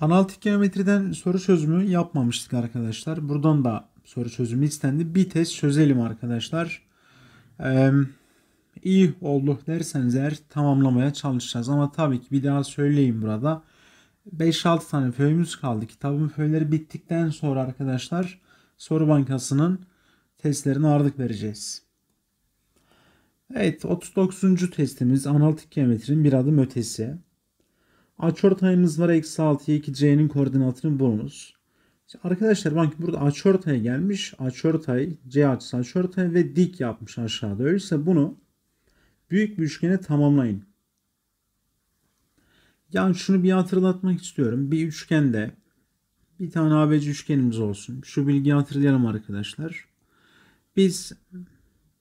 Analitik geometriden soru çözümü yapmamıştık arkadaşlar. Buradan da soru çözümü istendi. Bir test çözelim arkadaşlar. Ee, iyi oldu derseniz eğer tamamlamaya çalışacağız. Ama tabii ki bir daha söyleyeyim burada. 5-6 tane föyümüz kaldı. Kitabın föyleri bittikten sonra arkadaşlar soru bankasının testlerini ağırlık vereceğiz. Evet 39. testimiz analitik geometrinin bir adım ötesi. Açortayımız var. Eksi 6'ya 2 C'nin koordinatını bulunuz. İşte arkadaşlar bakın burada açortaya gelmiş. Açortay, C açısı açortay ve dik yapmış aşağıda. Öyleyse bunu büyük bir üçgene tamamlayın. Yani şunu bir hatırlatmak istiyorum. Bir üçgende bir tane ABC üçgenimiz olsun. Şu bilgiyi hatırlayalım arkadaşlar. Biz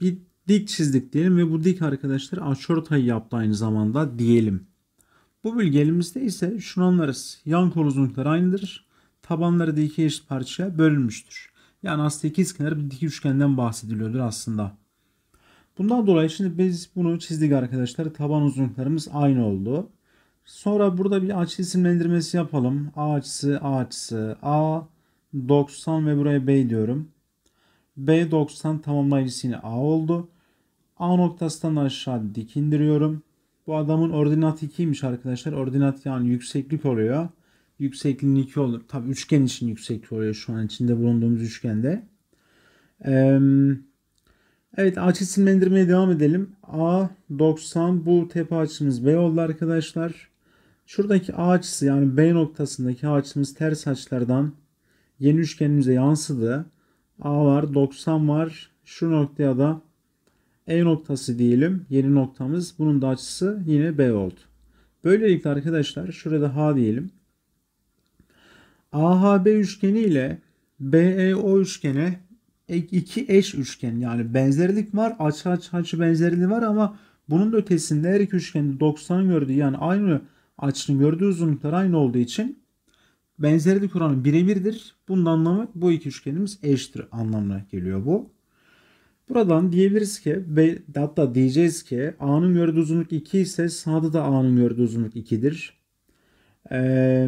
bir dik çizdik diyelim ve bu dik arkadaşlar açortay yaptı aynı zamanda diyelim. Bu bilgelimizde ise şunu anlarız. Yan kol uzunlukları aynıdır. Tabanları da iki eşit parçaya bölünmüştür. Yani aslında iki kenar bir dik üçgenden bahsediliyordur aslında. Bundan dolayı şimdi biz bunu çizdik arkadaşlar. Taban uzunluklarımız aynı oldu. Sonra burada bir açı isimlendirmesi yapalım. A açısı, A açısı, A 90 ve buraya B diyorum. B 90 tamamlayıcısı yine A oldu. A noktasından aşağı dik indiriyorum. Bu adamın ordinatı 2'ymiş arkadaşlar. Ordinat yani yükseklik oluyor. Yüksekliğin 2 olur. Tabi üçgen için yükseklik oluyor şu an içinde bulunduğumuz üçgende. evet açı silmelendirmeye devam edelim. A 90 bu tepe açımız B oldu arkadaşlar. Şuradaki A açısı yani B noktasındaki A açımız ters açılardan yeni üçgenimize yansıdı. A var 90 var. Şu noktaya da e noktası diyelim. Yeni noktamız. Bunun da açısı yine B oldu. Böylelikle arkadaşlar şurada H diyelim. AHB üçgeni ile BEO üçgeni iki eş üçgen yani benzerlik var. Açı açı açı benzerliği var ama bunun da ötesinde her iki üçgenin 90 gördüğü yani aynı açının gördüğü uzunluklar aynı olduğu için benzerlik oranı birebirdir. Bunun anlamı bu iki üçgenimiz eşittir anlamına geliyor bu. Buradan diyebiliriz ki ve hatta diyeceğiz ki A'nın gördüğü uzunluk 2 ise sağda da A'nın gördüğü uzunluk 2'dir. Ee,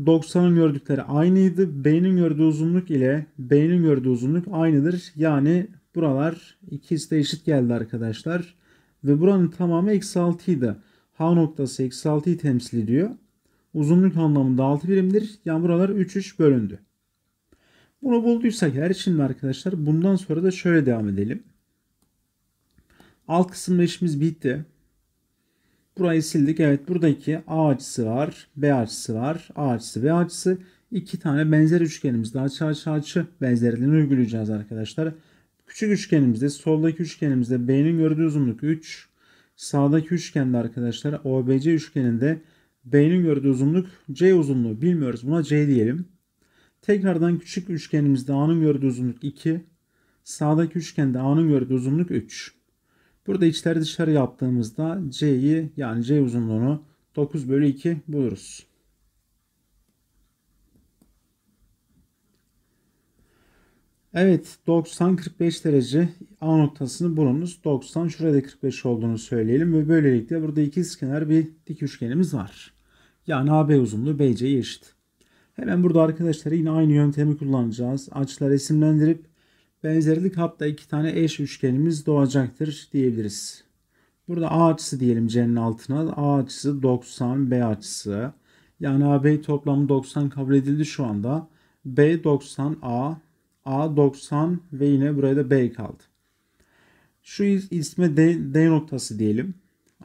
90'ın gördükleri aynıydı. B'nin gördüğü uzunluk ile B'nin gördüğü uzunluk aynıdır. Yani buralar ikisi de eşit geldi arkadaşlar. Ve buranın tamamı eksi 6'ydı. H noktası eksi 6'yı temsil ediyor. Uzunluk anlamında 6 birimdir. Yani buralar 3 3 bölündü. Bunu bulduysak her şimdi arkadaşlar bundan sonra da şöyle devam edelim. Alt kısımda işimiz bitti. Burayı sildik. Evet buradaki A açısı var. B açısı var. A açısı B açısı. İki tane benzer üçgenimizde açı açı açı benzerliğini uygulayacağız arkadaşlar. Küçük üçgenimizde soldaki üçgenimizde B'nin gördüğü uzunluk 3. Sağdaki üçgende arkadaşlar OBC üçgeninde B'nin gördüğü uzunluk C uzunluğu bilmiyoruz. Buna C diyelim. Tekrardan küçük üçgenimizde A'nın gördüğü uzunluk 2. Sağdaki üçgende A'nın gördüğü uzunluk 3. Burada içler dışarı yaptığımızda C'yi yani C uzunluğunu 9 bölü 2 buluruz. Evet 90 45 derece A noktasını bulunuz. 90 şurada 45 olduğunu söyleyelim ve böylelikle burada ikizkenar bir dik üçgenimiz var. Yani AB uzunluğu BC'ye eşit. Hemen burada arkadaşlar yine aynı yöntemi kullanacağız. Açıları isimlendirip benzerlik hatta iki tane eş üçgenimiz doğacaktır diyebiliriz. Burada A açısı diyelim C'nin altına. A açısı 90, B açısı. Yani AB toplamı 90 kabul edildi şu anda. B 90, A. A 90 ve yine buraya da B kaldı. Şu isme D, D noktası diyelim.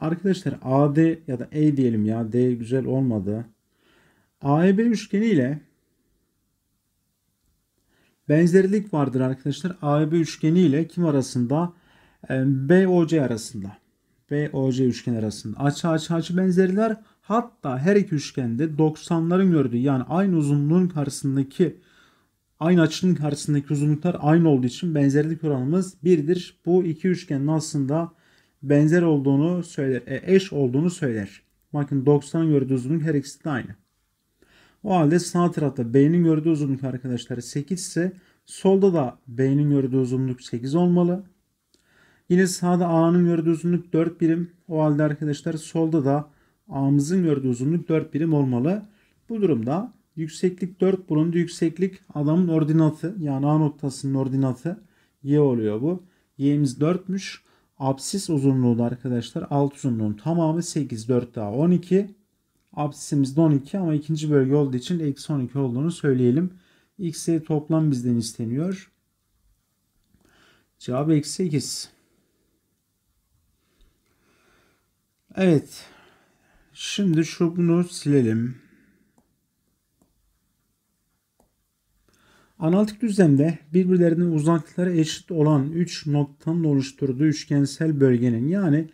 Arkadaşlar AD ya da E diyelim ya. D güzel olmadı. AEB üçgeni ile benzerlik vardır arkadaşlar. AEB üçgeni ile kim arasında? E, BOC arasında. BOC üçgen arasında. Açı açı açı benzerler. Hatta her iki üçgende 90'ların gördüğü yani aynı uzunluğun karşısındaki aynı açının karşısındaki uzunluklar aynı olduğu için benzerlik oranımız 1'dir. Bu iki üçgenin aslında benzer olduğunu söyler, e, eş olduğunu söyler. Bakın 90 gördüğü uzunluk her ikisi de aynı. O halde sağ tarafta beynin gördüğü uzunluk arkadaşlar 8 ise solda da beynin gördüğü uzunluk 8 olmalı. Yine sağda A'nın gördüğü uzunluk 4 birim. O halde arkadaşlar solda da A'mızın gördüğü uzunluk 4 birim olmalı. Bu durumda yükseklik 4 bulundu. Yükseklik adamın ordinatı yani A noktasının ordinatı Y oluyor bu. Y'miz 4'müş. Absis uzunluğu da arkadaşlar alt uzunluğun tamamı 8, 4 daha 12. Absisimizde 12 ama ikinci bölge olduğu için eksi 12 olduğunu söyleyelim. X'e toplam bizden isteniyor. Cevap eksi 8. Evet. Şimdi şu bunu silelim. Analitik düzlemde birbirlerinin uzaklıkları eşit olan 3 noktanın oluşturduğu üçgensel bölgenin yani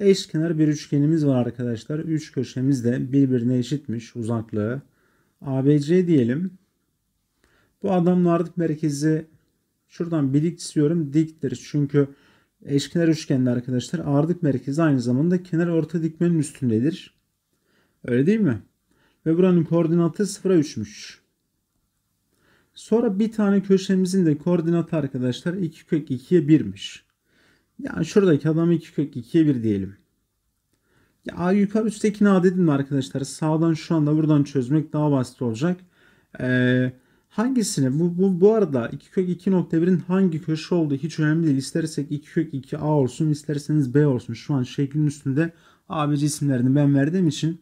Eşkenar bir üçgenimiz var arkadaşlar. Üç köşemiz de birbirine eşitmiş uzaklığı. ABC diyelim. Bu adamın ağırlık merkezi şuradan bir dik istiyorum. Diktir. Çünkü eşkenar üçgende arkadaşlar ağırlık merkezi aynı zamanda kenar orta dikmenin üstündedir. Öyle değil mi? Ve buranın koordinatı 0'a 3'müş. Sonra bir tane köşemizin de koordinatı arkadaşlar 2 kök 2'ye 1'miş. Yani şuradaki adam 2 kök 2'ye 1 diyelim. Ya yukarı üsttekini A dedim arkadaşlar. Sağdan şu anda buradan çözmek daha basit olacak. Ee, hangisini? Bu, bu, bu arada 2 kök 2.1'in hangi köşe olduğu hiç önemli değil. İstersek 2 kök 2 A olsun isterseniz B olsun. Şu an şeklin üstünde ABC isimlerini ben verdiğim için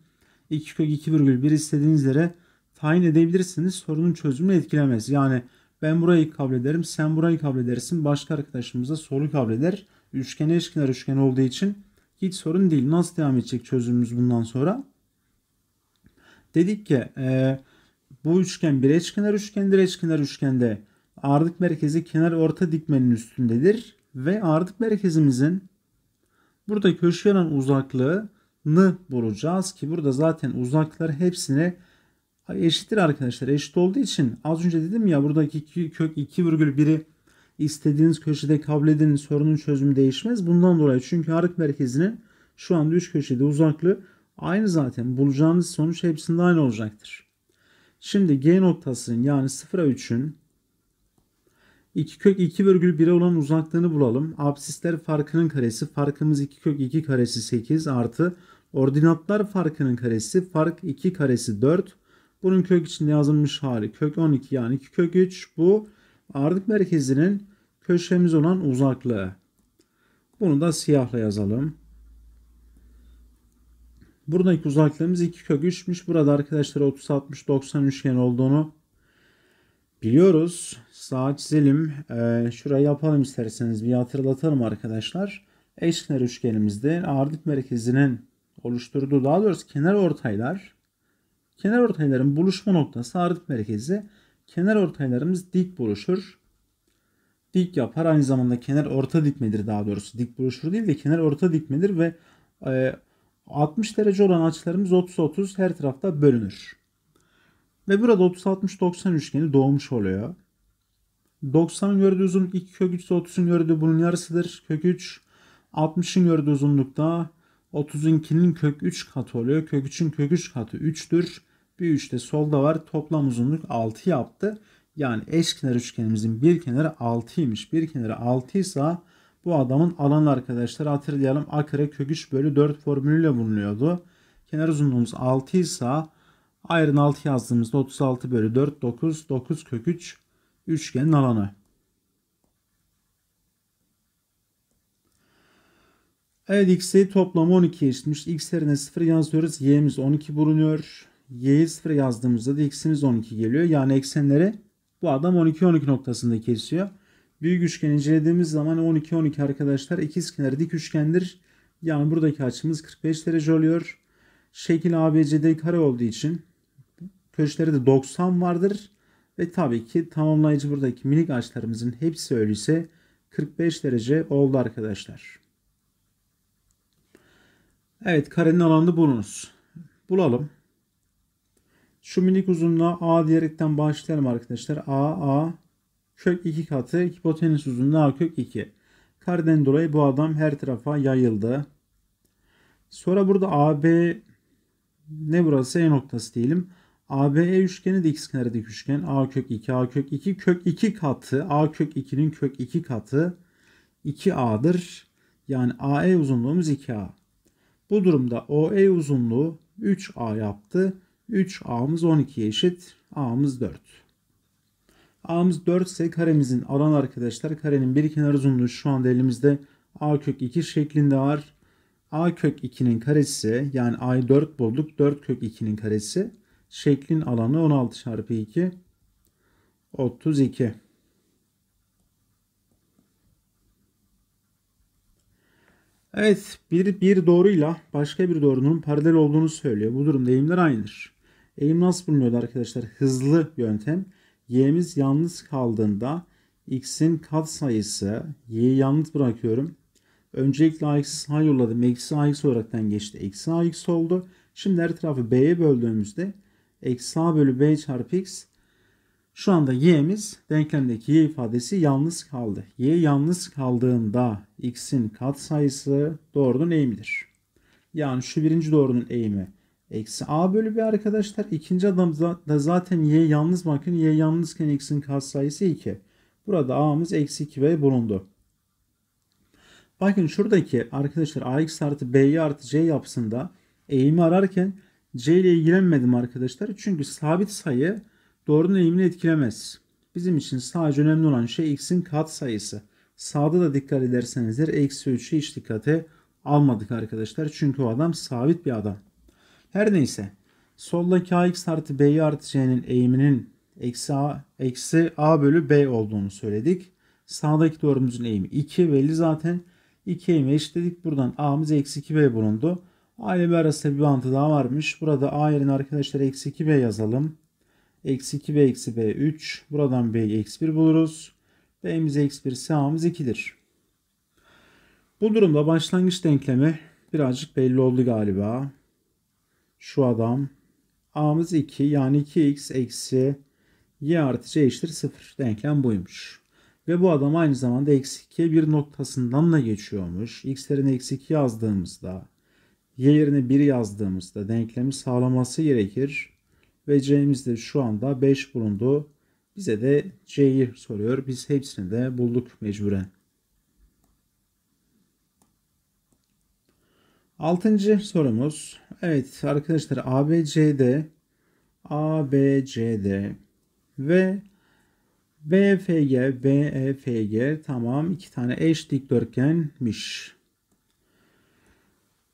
2 kök 2,1 istediğiniz yere tayin edebilirsiniz. Sorunun çözümünü etkilemez. Yani ben burayı kabul ederim. Sen burayı kabul edersin. Başka arkadaşımıza soru kabul eder. Üçgen eşkenar üçgen olduğu için hiç sorun değil. Nasıl devam edecek çözümümüz bundan sonra? Dedik ki e, bu üçgen bir eşkenar üçgendir. Eşkenar üçgende ağırlık merkezi kenar orta dikmenin üstündedir. Ve ağırlık merkezimizin burada köşe yanan uzaklığını bulacağız ki burada zaten uzaklıklar hepsine eşittir arkadaşlar. Eşit olduğu için az önce dedim ya buradaki kök 2,1'i istediğiniz köşede kabul sorunun çözümü değişmez. Bundan dolayı çünkü harf merkezinin şu anda 3 köşede uzaklığı aynı zaten. Bulacağınız sonuç hepsinde aynı olacaktır. Şimdi G noktasının yani 0'a 3'ün 2 kök 2 virgül 1'e olan uzaklığını bulalım. Absisler farkının karesi. Farkımız 2 kök 2 karesi 8 artı ordinatlar farkının karesi. Fark 2 karesi 4. Bunun kök içinde yazılmış hali kök 12 yani 2 kök 3. Bu ardık merkezinin köşemiz olan uzaklığı. Bunu da siyahla yazalım. Buradaki uzaklığımız 2 kök 3'müş. Burada arkadaşlar 30 60 90 üçgen olduğunu biliyoruz. Sağa çizelim. Ee, şurayı yapalım isterseniz bir hatırlatalım arkadaşlar. Eşkenar üçgenimizde ağırlık merkezinin oluşturduğu daha doğrusu kenar ortaylar kenar ortayların buluşma noktası ağırlık merkezi. Kenar ortaylarımız dik buluşur dik yapar. Aynı zamanda kenar orta dikmedir daha doğrusu. Dik broşür değil de kenar orta dikmedir ve e, 60 derece olan açılarımız 30-30 her tarafta bölünür. Ve burada 30-60-90 üçgeni doğmuş oluyor. 90'ın gördüğü uzunluk 2 kök 3 30'un gördüğü bunun yarısıdır. Kök 3 60'ın gördüğü uzunlukta 30'unkinin kök 3 katı oluyor. Kök 3'ün kök 3 katı 3'tür. Bir 3 de solda var. Toplam uzunluk 6 yaptı. Yani eşkenar üçgenimizin bir kenarı 6'ymış. Bir kenarı 6 ise bu adamın alanı arkadaşlar hatırlayalım a kare kök 3 bölü 4 formülüyle bulunuyordu. Kenar uzunluğumuz 6 ise ayrın 6 yazdığımızda 36 bölü 4 9 9 kök 3 üçgenin alanı. Evet x'i toplamı 12 eşitmiş. x yerine 0 yazıyoruz. y'miz 12 bulunuyor. y'yi 0 yazdığımızda da x'imiz 12 geliyor. Yani eksenleri bu adam 12-12 noktasında kesiyor. Büyük üçgen incelediğimiz zaman 12-12 arkadaşlar ikiz ikizkenar dik üçgendir. Yani buradaki açımız 45 derece oluyor. Şekil ABCD kare olduğu için köşeleri de 90 vardır. Ve tabii ki tamamlayıcı buradaki minik açılarımızın hepsi öyleyse 45 derece oldu arkadaşlar. Evet karenin alanını bulunuz. Bulalım. Şu minik uzunluğa A diyerekten başlayalım arkadaşlar. A, A kök 2 katı hipotenüs uzunluğu A kök 2. Kareden dolayı bu adam her tarafa yayıldı. Sonra burada AB ne burası? E noktası diyelim. ABE üçgeni de x karedeki üçgen. A kök 2, A kök 2, kök 2 katı. A kök 2'nin kök 2 katı 2A'dır. Yani AE uzunluğumuz 2A. Bu durumda OE uzunluğu 3A yaptı. 3 a'mız 12'ye eşit. a'mız 4. a'mız 4 ise karemizin alanı arkadaşlar. Karenin bir kenar uzunluğu şu anda elimizde a kök 2 şeklinde var. a kök 2'nin karesi yani a'yı 4 bulduk. 4 kök 2'nin karesi. Şeklin alanı 16 çarpı 2. 32. Evet bir, bir doğruyla başka bir doğrunun paralel olduğunu söylüyor. Bu durumda eğimler aynıdır. Eğim nasıl bulunuyordu arkadaşlar? Hızlı yöntem. Y'miz yalnız kaldığında x'in kat sayısı y'yi yalnız bırakıyorum. Öncelikle a'x'i sağ yolladım. Eksi ax olaraktan geçti. Eksi ax oldu. Şimdi her tarafı b'ye böldüğümüzde eksi a bölü b çarpı x şu anda y'miz denklemdeki y ifadesi yalnız kaldı. y yalnız kaldığında x'in kat sayısı doğrunun eğimidir. Yani şu birinci doğrunun eğimi Eksi A bölü bir arkadaşlar. ikinci adam da zaten Y yalnız bakın. Y yalnızken X'in katsayısı 2. Burada A'mız eksi 2B bulundu. Bakın şuradaki arkadaşlar AX artı B'yi artı C yapısında eğimi ararken C ile ilgilenmedim arkadaşlar. Çünkü sabit sayı doğrunun eğimini etkilemez. Bizim için sadece önemli olan şey X'in kat sayısı. Sağda da dikkat edersenizdir eksi 3'e hiç dikkate almadık arkadaşlar. Çünkü o adam sabit bir adam. Her neyse. Soldaki ax artı b'yi artı c'nin eğiminin eksi a, eksi a bölü b olduğunu söyledik. Sağdaki doğrumuzun eğimi 2 belli zaten. 2 eğimi eşitledik. Buradan a'mız eksi 2b bulundu. A ile B arasında bir bantı daha varmış. Burada A yerine arkadaşlar eksi 2B yazalım. Eksi 2B eksi B 3. Buradan b eksi 1 buluruz. B'miz eksi 1 ise A'mız 2'dir. Bu durumda başlangıç denklemi birazcık belli oldu galiba şu adam. A'mız 2 yani 2x eksi y artı c eşittir 0. Denklem buymuş. Ve bu adam aynı zamanda eksi 2'ye bir noktasından da geçiyormuş. X yerine eksi 2 yazdığımızda y yerine 1 yazdığımızda denklemi sağlaması gerekir. Ve c'miz de şu anda 5 bulundu. Bize de c'yi soruyor. Biz hepsini de bulduk mecburen. Altıncı sorumuz. Evet arkadaşlar ABCD ABCD ve BFG BEFG tamam iki tane eş dikdörtgenmiş.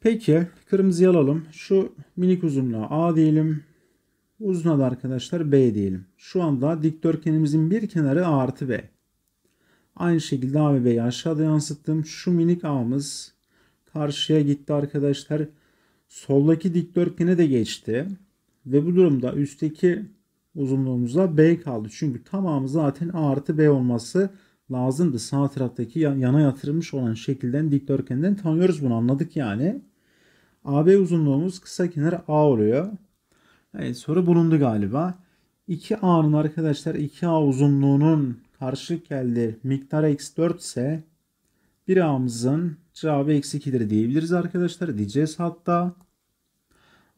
Peki kırmızıyı alalım. Şu minik uzunluğa A diyelim. Uzuna da arkadaşlar B diyelim. Şu anda dikdörtgenimizin bir kenarı A artı B. Aynı şekilde A ve B'yi aşağıda yansıttım. Şu minik A'mız karşıya gitti arkadaşlar. Soldaki dikdörtgene de geçti. Ve bu durumda üstteki uzunluğumuzda B kaldı. Çünkü tamamı zaten A artı B olması lazımdı. Sağ taraftaki yana yatırılmış olan şekilden dikdörtgenden tanıyoruz bunu anladık yani. AB uzunluğumuz kısa kenar A oluyor. Evet soru bulundu galiba. 2A'nın arkadaşlar 2A uzunluğunun karşılık geldiği miktar x4 ise bir ağımızın cevabı eksi 2'dir diyebiliriz arkadaşlar. Diyeceğiz hatta.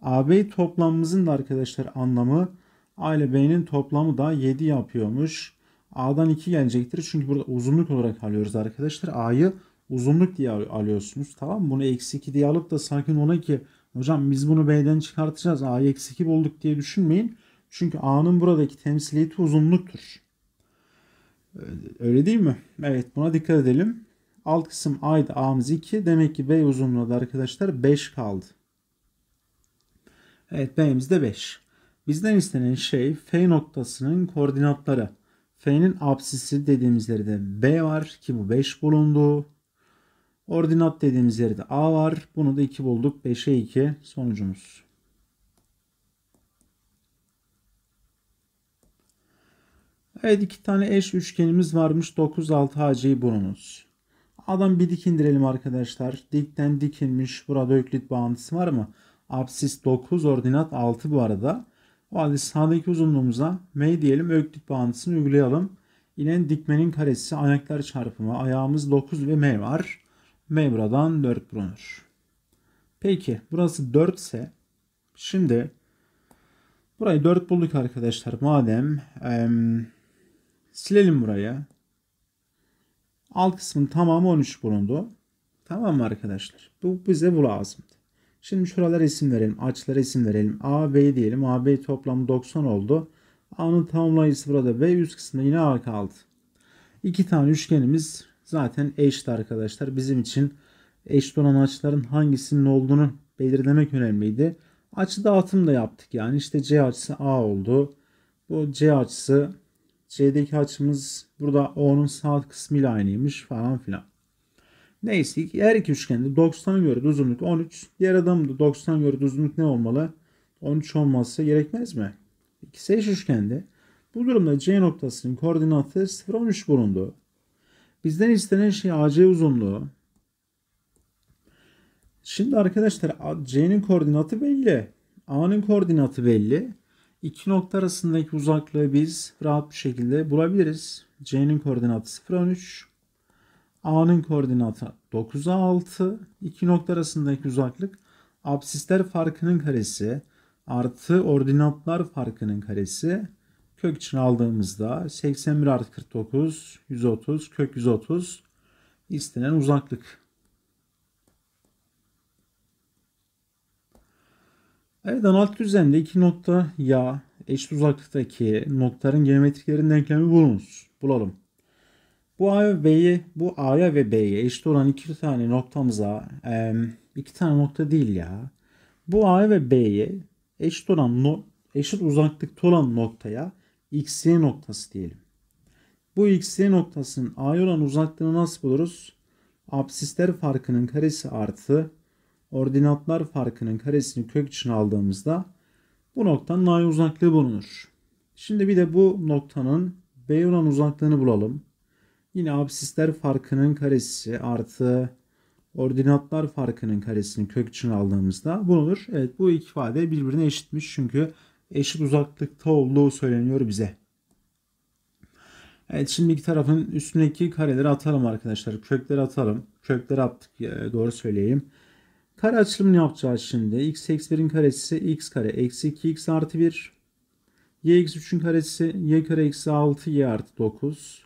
AB toplamımızın da arkadaşlar anlamı A ile B'nin toplamı da 7 yapıyormuş. A'dan 2 gelecektir. Çünkü burada uzunluk olarak alıyoruz arkadaşlar. A'yı uzunluk diye alıyorsunuz. Tamam Bunu eksi 2 diye alıp da sakin ona ki hocam biz bunu B'den çıkartacağız. A'yı eksi 2 bulduk diye düşünmeyin. Çünkü A'nın buradaki temsiliyeti uzunluktur. Ee, öyle değil mi? Evet buna dikkat edelim. Alt kısım A'ydı. A'mız 2. Demek ki B uzunluğu da arkadaşlar 5 kaldı. Evet B'miz de 5. Bizden istenen şey F noktasının koordinatları. F'nin absisi dediğimiz yerde B var ki bu 5 bulundu. Ordinat dediğimiz yerde A var. Bunu da 2 bulduk. 5'e 2 sonucumuz. Evet iki tane eş üçgenimiz varmış. 9, 6 AC'yi bulunuz. Adam bir dik indirelim arkadaşlar. Dikten dikilmiş. Burada öklit bağıntısı var mı? Apsis 9 ordinat 6 bu arada. O halde sağdaki uzunluğumuza M diyelim öklit bağıntısını uygulayalım. İnen dikmenin karesi ayaklar çarpımı. Ayağımız 9 ve M var. M buradan 4 bulunur. Peki burası 4 ise şimdi burayı 4 bulduk arkadaşlar. Madem e, silelim buraya. Alt kısmın tamamı 13 bulundu. Tamam mı arkadaşlar? Bu bize bu lazımdı. Şimdi şuralara isim verelim. Açılara isim verelim. A, B diyelim. A, B toplamı 90 oldu. A'nın tamamlayıcısı burada B. Üst kısımda yine A kaldı. İki tane üçgenimiz zaten eşit arkadaşlar. Bizim için eşit olan açıların hangisinin olduğunu belirlemek önemliydi. Açı dağıtım da yaptık. Yani işte C açısı A oldu. Bu C açısı C'deki açımız burada O'nun sağ kısmıyla aynıymış falan filan. Neyse ki her iki üçgende 90'a göre uzunluk 13. Diğer adamın da 90'a göre uzunluk ne olmalı? 13 olması gerekmez mi? İkisi eş üçgende. Bu durumda C noktasının koordinatı 13 bulundu. Bizden istenen şey AC uzunluğu. Şimdi arkadaşlar C'nin koordinatı belli. A'nın koordinatı belli. İki nokta arasındaki uzaklığı biz rahat bir şekilde bulabiliriz. C'nin koordinatı 0, 13. A'nın koordinatı 9'a 6. İki nokta arasındaki uzaklık absisler farkının karesi artı ordinatlar farkının karesi kök için aldığımızda 81 artı 49 130 kök 130 istenen uzaklık Evet analitik düzlemde iki nokta ya eşit uzaklıktaki noktaların geometriklerin denklemi bulunuz. Bulalım. Bu A ve B'ye, bu A'ya ve B'ye eşit olan iki tane noktamıza, iki tane nokta değil ya. Bu A ve B'ye eşit olan no, eşit uzaklıkta olan noktaya XY noktası diyelim. Bu XY noktasının A'ya olan uzaklığını nasıl buluruz? Absisler farkının karesi artı ordinatlar farkının karesini kök için aldığımızda bu noktanın a'ya uzaklığı bulunur. Şimdi bir de bu noktanın b olan uzaklığını bulalım. Yine absisler farkının karesi artı ordinatlar farkının karesini kök için aldığımızda bulunur. Evet bu iki ifade birbirine eşitmiş çünkü eşit uzaklıkta olduğu söyleniyor bize. Evet şimdi iki tarafın üstündeki kareleri atalım arkadaşlar. Kökleri atalım. Kökleri attık e, doğru söyleyeyim. Kare açılımını yapacağız şimdi. x eksi 1'in karesi x kare eksi 2x artı 1. y eksi 3'ün karesi y kare eksi 6 y artı 9.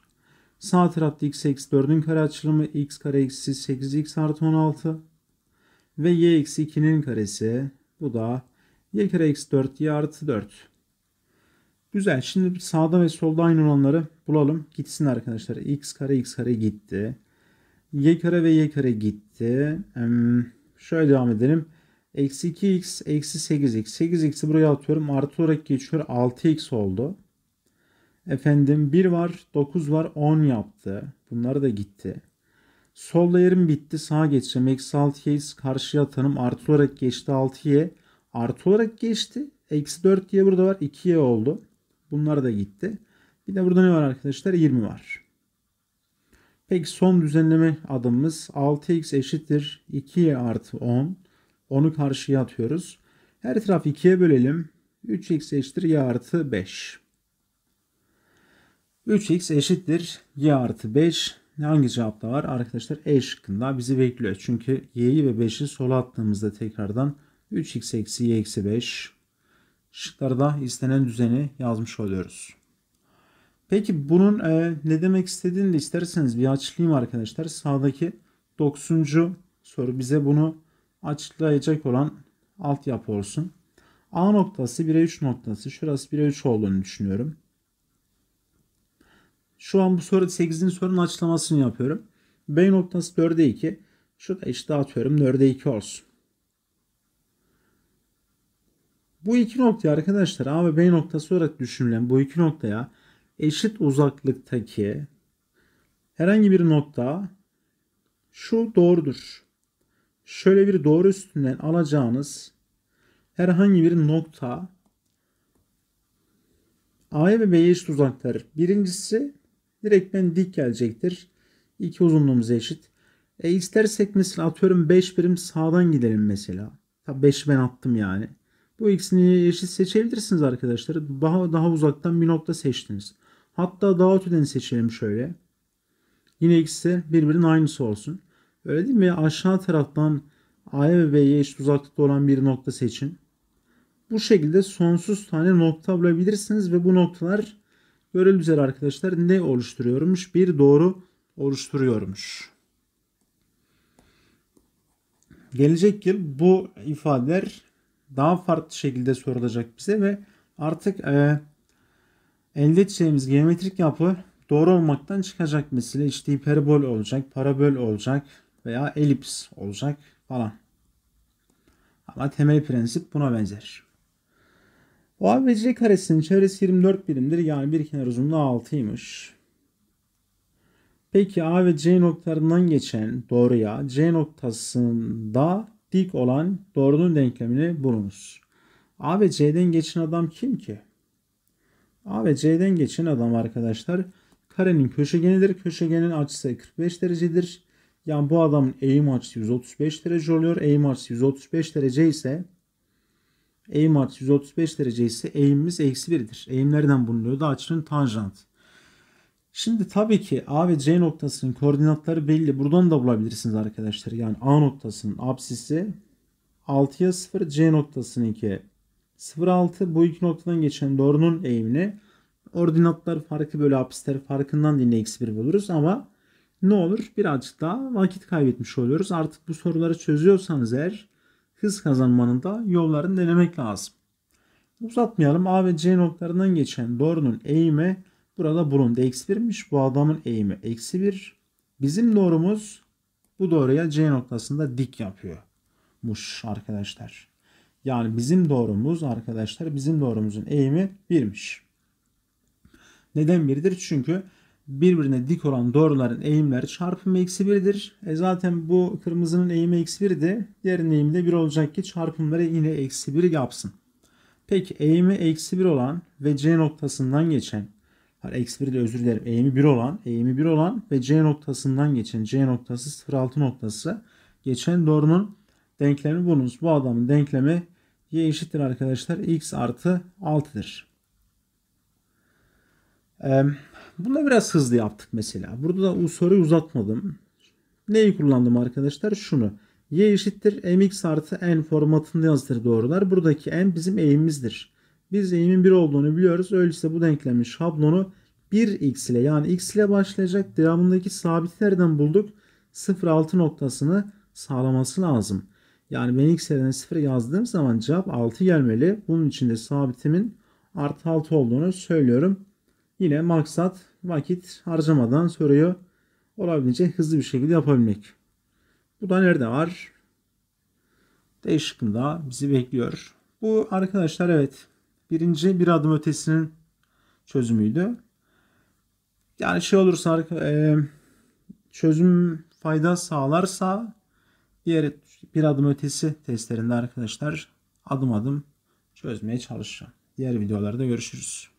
Sağ tarafta x eksi 4'ün kare açılımı x kare eksi 8x artı 16. Ve y eksi 2'nin karesi bu da y kare eksi 4 y artı 4. Güzel. Şimdi sağda ve solda aynı olanları bulalım. Gitsin arkadaşlar. x kare x kare gitti. y kare ve y kare gitti. Hmm Şöyle devam edelim. Eksi 2x, eksi 8x. 8x'i buraya atıyorum. Artı olarak geçiyor. 6x oldu. Efendim 1 var, 9 var, 10 yaptı. Bunları da gitti. Sol yerim bitti. Sağa geçeceğim. Eksi 6y karşıya atanım. Artı olarak geçti 6y. Artı olarak geçti. Eksi 4y burada var. 2y oldu. Bunlar da gitti. Bir de burada ne var arkadaşlar? 20 var. Peki son düzenleme adımımız 6x eşittir 2 artı 10. Onu karşıya atıyoruz. Her tarafı 2'ye bölelim. 3x eşittir y artı 5. 3x eşittir y artı 5. Hangi cevapta var? Arkadaşlar E şıkkında bizi bekliyor. Çünkü y'yi ve 5'i sola attığımızda tekrardan 3x eksi y eksi 5 şıklarda istenen düzeni yazmış oluyoruz. Peki bunun e, ne demek istediğini de isterseniz bir açıklayayım arkadaşlar. Sağdaki 90. soru bize bunu açıklayacak olan altyapı olsun. A noktası 1'e 3 noktası. Şurası 1'e 3 olduğunu düşünüyorum. Şu an bu soru 8. sorunun açıklamasını yapıyorum. B noktası 4'e 2. Şurada işte atıyorum 4'e 2 olsun. Bu iki noktaya arkadaşlar A ve B noktası olarak düşünülen bu iki noktaya eşit uzaklıktaki herhangi bir nokta şu doğrudur. Şöyle bir doğru üstünden alacağınız herhangi bir nokta A ve B'ye eşit uzaklar. Birincisi direkt ben dik gelecektir. İki uzunluğumuz eşit. E istersek mesela atıyorum 5 birim sağdan gidelim mesela. Tabii 5 ben attım yani. Bu ikisini eşit seçebilirsiniz arkadaşlar. Daha, daha uzaktan bir nokta seçtiniz. Hatta daha öteden seçelim şöyle. Yine ikisi birbirinin aynısı olsun. Öyle değil mi? Aşağı taraftan A ve B'ye eşit uzaklıkta olan bir nokta seçin. Bu şekilde sonsuz tane nokta bulabilirsiniz ve bu noktalar görel üzere arkadaşlar ne oluşturuyormuş? Bir doğru oluşturuyormuş. Gelecek yıl bu ifadeler daha farklı şekilde sorulacak bize ve artık e, Elde edeceğimiz geometrik yapı doğru olmaktan çıkacak mesela işte hiperbol olacak, parabol olacak veya elips olacak falan. Ama temel prensip buna benzer. O ABC karesinin çevresi 24 birimdir. Yani bir kenar uzunluğu 6'ymış. Peki A ve C noktalarından geçen doğruya C noktasında dik olan doğrunun denklemini bulunuz. A ve C'den geçen adam kim ki? A ve C'den geçen adam arkadaşlar karenin köşegenidir. Köşegenin açısı 45 derecedir. Yani bu adamın eğim açısı 135 derece oluyor. Eğim açısı 135 derece ise eğim açısı 135 derece ise eğimimiz eksi 1'dir. Eğim nereden Da Açının tanjant. Şimdi tabii ki A ve C noktasının koordinatları belli. Buradan da bulabilirsiniz arkadaşlar. Yani A noktasının apsisi 6'ya 0, C noktasının 2 0,6 bu iki noktadan geçen doğrunun eğimini ordinatlar farkı bölü apsler farkından yine x1 buluruz ama ne olur birazcık daha vakit kaybetmiş oluyoruz. Artık bu soruları çözüyorsanız eğer hız kazanmanın da yollarını denemek lazım. Uzatmayalım. A ve C noktalarından geçen doğrunun eğimi burada bulundu. Eksi 1'miş. Bu adamın eğimi eksi 1. Bizim doğrumuz bu doğruya C noktasında dik yapıyormuş arkadaşlar. Yani bizim doğrumuz arkadaşlar bizim doğrumuzun eğimi 1'miş. Neden 1'dir? Çünkü birbirine dik olan doğruların eğimleri çarpımı eksi 1'dir. E zaten bu kırmızının eğimi eksi 1'di. Diğerinin eğimi de 1 olacak ki çarpımları yine eksi 1 yapsın. Peki eğimi eksi 1 olan ve C noktasından geçen eksi 1 de özür dilerim eğimi 1 olan eğimi 1 olan ve C noktasından geçen C noktası 06 noktası geçen doğrunun denklemi bulunuz. Bu adamın denklemi y eşittir arkadaşlar x artı 6'dır. Ee, bunu biraz hızlı yaptık mesela. Burada da soruyu uzatmadım. Neyi kullandım arkadaşlar? Şunu. y eşittir mx artı n formatında yazılır doğrular. Buradaki n bizim eğimimizdir. Biz eğimin 1 olduğunu biliyoruz. Öyleyse bu denklemin şablonu 1x ile yani x ile başlayacak. Devamındaki sabitlerden bulduk. 0,6 noktasını sağlaması lazım. Yani ben ilk serene 0 yazdığım zaman cevap 6 gelmeli. Bunun için de sabitimin artı 6 olduğunu söylüyorum. Yine maksat vakit harcamadan soruyu olabildiğince hızlı bir şekilde yapabilmek. Bu da nerede var? D şıkkında bizi bekliyor. Bu arkadaşlar evet birinci bir adım ötesinin çözümüydü. Yani şey olursa e, çözüm fayda sağlarsa diğer bir adım ötesi testlerinde arkadaşlar adım adım çözmeye çalışacağım. Diğer videolarda görüşürüz.